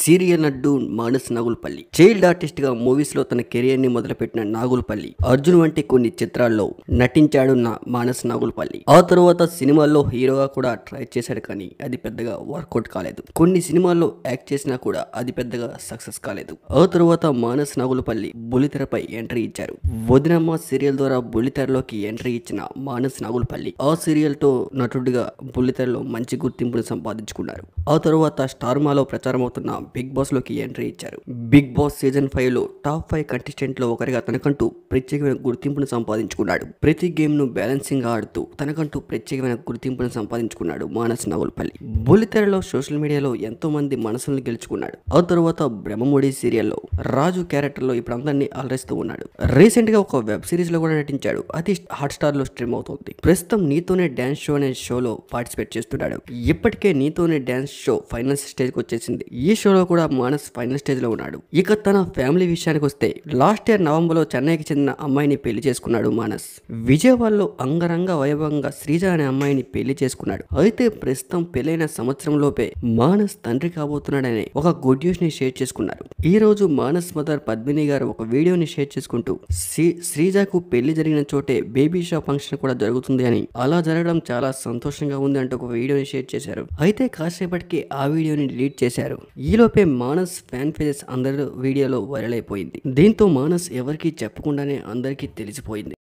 serial నడ్డు Manas Nagulapalli child artist గా movies లో తన కెరియర్ ని మొదలుపెట్టిన నాగుల్పల్లి అర్జున్ వంటి కొన్ని చిత్రాల్లో నటించాడు మానస్ నాగుల్పల్లి ఆ తర్వాత సినిమాల్లో హీరోగా కూడా ట్రై చేశాడు కానీ అది పెద్దగా వర్కౌట్ కాలేదు కొన్ని సినిమాల్లో యాక్ట్ చేసినా కూడా అది పెద్దగా సక్సెస్ కాలేదు ఆ తరువాత మానస్ నాగులపల్లి బులితెరపై ఎంట్రీ ఇచ్చారు వదినమ్మ సీరియల్ ద్వారా బుల్లితెరలోకి ఎంట్రీ ఇచ్చిన మానస్ నాగులపల్లి ఆ సీరియల్ తో నటుడిగా బుల్లితెరలో మంచి గుర్తింపును సంపాదించుకున్నారు ఆ తరువాత స్టార్మాలో ప్రచారం అవుతున్న తన బిగ్ బాస్లోకి ఎంట్రీ ఇచ్చారు బిగ్ బాస్ సీజన్ ఫైవ్లో టాప్ ఫైవ్ కంటెస్టెంట్లో ఒకరిగా తనకంటూ ప్రత్యేకమైన గుర్తింపును సంపాదించుకున్నాడు ప్రతి గేమ్ను బ్యాలెన్సింగ్ ఆడుతూ తనకంటూ ప్రత్యేకమైన గుర్తింపును సంపాదించుకున్నాడు మానస్ నవల్పల్లి బులితెరలో సోషల్ మీడియాలో ఎంతో మంది మనసులను గెలుచుకున్నాడు ఆ తర్వాత బ్రహ్మముడి సీరియల్లో రాజు క్యారెక్టర్లో ఇప్పుడు అందరినీ అలరిస్తూ ఉన్నాడు రీసెంట్గా ఒక వెబ్ సిరీస్లో కూడా నటించాడు అది హాట్స్టార్లో స్ట్రీమ్ అవుతుంది ప్రస్తుతం నీతోనే డ్యాన్స్ షో అనే షోలో పార్టిసిపేట్ చేస్తున్నాడు ఇప్పటికే నీతోనే డ్యాన్స్ షో ఫైనల్ స్టేజ్కి వచ్చేసింది ఈ షోలో కూడా మానస్ ఫైనల్ స్టేజ్లో ఉన్నాడు ఇక తన ఫ్యామిలీ విషయానికి వస్తే లాస్ట్ ఇయర్ నవంబర్లో చెన్నైకి చెందిన అమ్మాయిని పెళ్లి చేసుకున్నాడు మానస్ విజయవాడలో అంగరంగ వైభవంగా శ్రీజ అనే అమ్మాయిని పెళ్లి చేసుకున్నాడు అయితే ప్రస్తుతం పెళ్లైన సంవత్సరంలోపే మానస్ తండ్రి కాబోతున్నాడని ఒక గుడ్ న్యూస్ ని షేర్ చేసుకున్నారు ఈ రోజు మానస్ మదర్ పద్మిని గారు ఒక వీడియోని షేర్ చేసుకుంటూ శ్రీజకు పెళ్లి జరిగిన చోటే బేబీ షా ఫంక్షన్ కూడా జరుగుతుంది అని అలా జరగడం చాలా సంతోషంగా ఉంది అంటూ ఒక వీడియోని షేర్ చేశారు అయితే కాసేపటికి ఆ వీడియోని డిలీట్ చేశారు ఈ ఈలోపే మానస్ ఫ్యాన్ పేజెస్ అందరూ వీడియోలో వైరల్ అయిపోయింది దీంతో మానస్ ఎవరికి చెప్పకుండానే అందరికీ తెలిసిపోయింది